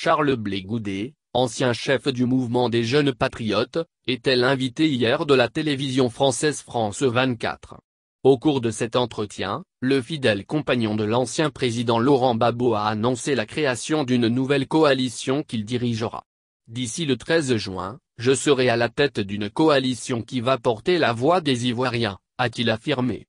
Charles Blé ancien chef du mouvement des jeunes patriotes, était l'invité hier de la télévision française France 24. Au cours de cet entretien, le fidèle compagnon de l'ancien président Laurent Babo a annoncé la création d'une nouvelle coalition qu'il dirigera. D'ici le 13 juin, je serai à la tête d'une coalition qui va porter la voix des Ivoiriens, a-t-il affirmé.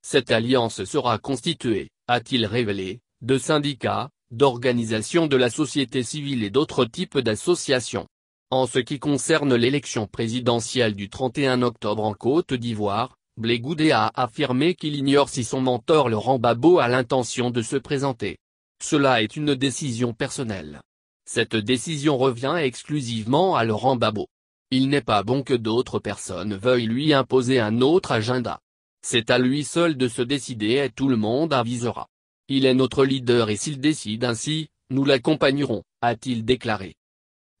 Cette alliance sera constituée, a-t-il révélé, de syndicats, d'organisation de la société civile et d'autres types d'associations. En ce qui concerne l'élection présidentielle du 31 octobre en Côte d'Ivoire, Blégoudé a affirmé qu'il ignore si son mentor Laurent Babo a l'intention de se présenter. Cela est une décision personnelle. Cette décision revient exclusivement à Laurent Babo. Il n'est pas bon que d'autres personnes veuillent lui imposer un autre agenda. C'est à lui seul de se décider et tout le monde avisera. Il est notre leader et s'il décide ainsi, nous l'accompagnerons, a-t-il déclaré.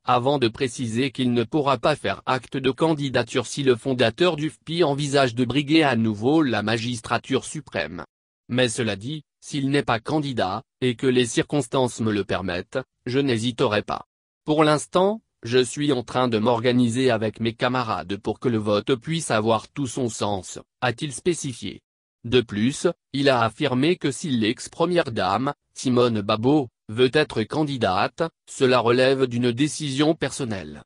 Avant de préciser qu'il ne pourra pas faire acte de candidature si le fondateur du FPI envisage de briguer à nouveau la magistrature suprême. Mais cela dit, s'il n'est pas candidat, et que les circonstances me le permettent, je n'hésiterai pas. Pour l'instant, je suis en train de m'organiser avec mes camarades pour que le vote puisse avoir tout son sens, a-t-il spécifié. De plus, il a affirmé que si l'ex-première dame, Simone Babot, veut être candidate, cela relève d'une décision personnelle.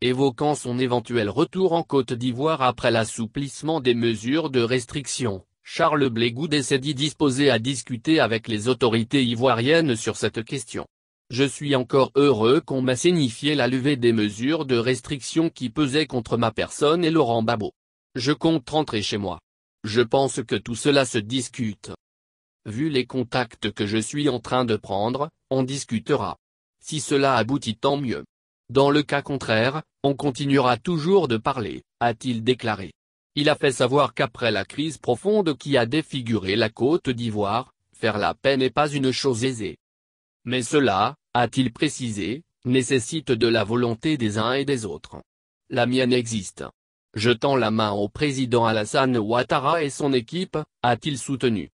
Évoquant son éventuel retour en Côte d'Ivoire après l'assouplissement des mesures de restriction, Charles Blégoudet s'est dit disposé à discuter avec les autorités ivoiriennes sur cette question. Je suis encore heureux qu'on m'a signifié la levée des mesures de restriction qui pesaient contre ma personne et Laurent Babot. Je compte rentrer chez moi. Je pense que tout cela se discute. Vu les contacts que je suis en train de prendre, on discutera. Si cela aboutit tant mieux. Dans le cas contraire, on continuera toujours de parler, a-t-il déclaré. Il a fait savoir qu'après la crise profonde qui a défiguré la Côte d'Ivoire, faire la paix n'est pas une chose aisée. Mais cela, a-t-il précisé, nécessite de la volonté des uns et des autres. La mienne existe jetant la main au président Alassane Ouattara et son équipe, a-t-il soutenu.